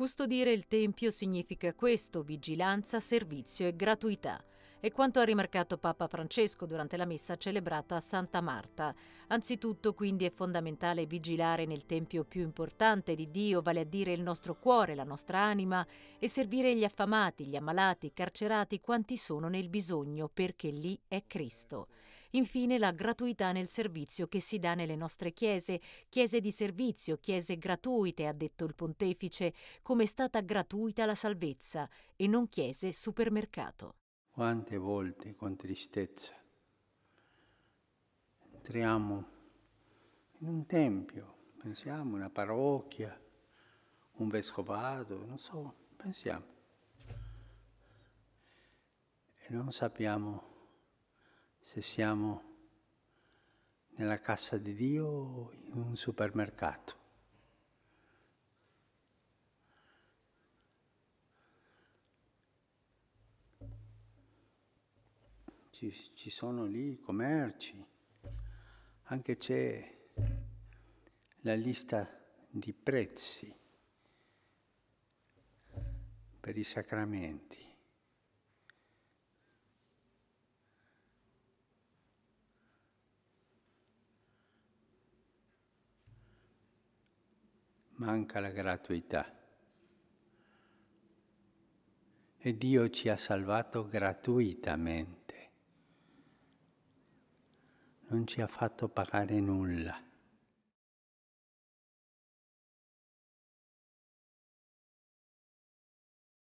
Custodire il Tempio significa questo, vigilanza, servizio e gratuità. È quanto ha rimarcato Papa Francesco durante la messa celebrata a Santa Marta. Anzitutto quindi è fondamentale vigilare nel Tempio più importante di Dio, vale a dire il nostro cuore, la nostra anima, e servire gli affamati, gli ammalati, i carcerati, quanti sono nel bisogno, perché lì è Cristo. Infine la gratuità nel servizio che si dà nelle nostre chiese, chiese di servizio, chiese gratuite, ha detto il pontefice, come è stata gratuita la salvezza e non chiese supermercato. Quante volte con tristezza entriamo in un tempio, pensiamo una parrocchia, un vescovado, non so, pensiamo. E non sappiamo se siamo nella cassa di Dio o in un supermercato. Ci, ci sono lì i commerci, anche c'è la lista di prezzi per i sacramenti. manca la gratuità. E Dio ci ha salvato gratuitamente, non ci ha fatto pagare nulla.